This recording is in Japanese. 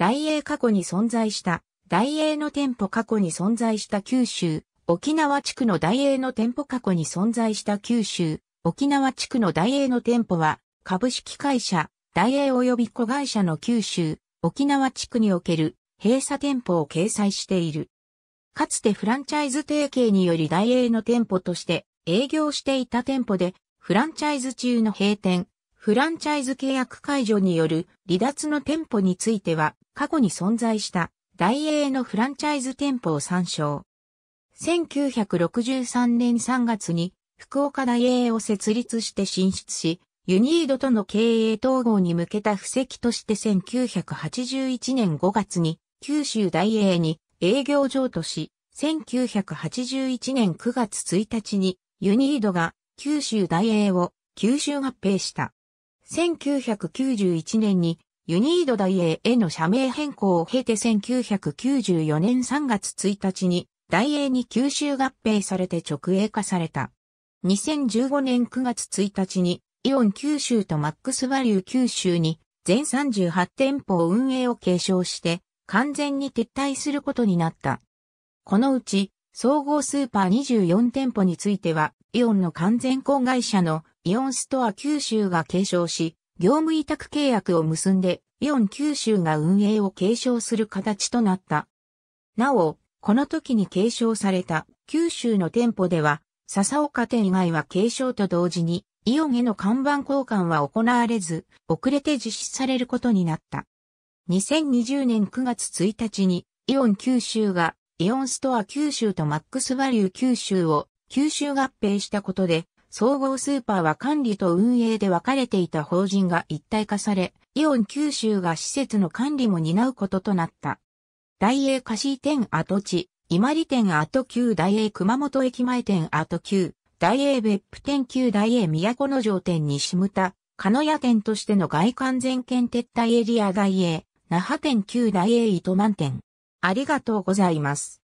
大英過去に存在した、大英の店舗過去に存在した九州、沖縄地区の大英の店舗過去に存在した九州、沖縄地区の大英の店舗は、株式会社、大英及び子会社の九州、沖縄地区における閉鎖店舗を掲載している。かつてフランチャイズ提携により大英の店舗として営業していた店舗で、フランチャイズ中の閉店、フランチャイズ契約解除による離脱の店舗については、過去に存在した大英のフランチャイズ店舗を参照。1963年3月に福岡大英を設立して進出し、ユニードとの経営統合に向けた布石として1981年5月に九州大英に営業譲渡し、1981年9月1日にユニードが九州大英を九州合併した。1991年にユニード大英への社名変更を経て1994年3月1日に大英に吸収合併されて直営化された。2015年9月1日にイオン九州とマックスバリュー九州に全38店舗を運営を継承して完全に撤退することになった。このうち総合スーパー24店舗についてはイオンの完全子会社のイオンストア九州が継承し業務委託契約を結んでイオン九州が運営を継承する形となった。なお、この時に継承された九州の店舗では、笹岡店以外は継承と同時に、イオンへの看板交換は行われず、遅れて実施されることになった。2020年9月1日に、イオン九州が、イオンストア九州とマックスバリュー九州を、九州合併したことで、総合スーパーは管理と運営で分かれていた法人が一体化され、イオン九州が施設の管理も担うこととなった。大英貸し店跡地、伊万里店跡旧大英熊本駅前店跡旧、大英別府店旧大英都の城店西牟田、鹿屋店としての外観全県撤退エリア大英、那覇店旧大英糸満店。ありがとうございます。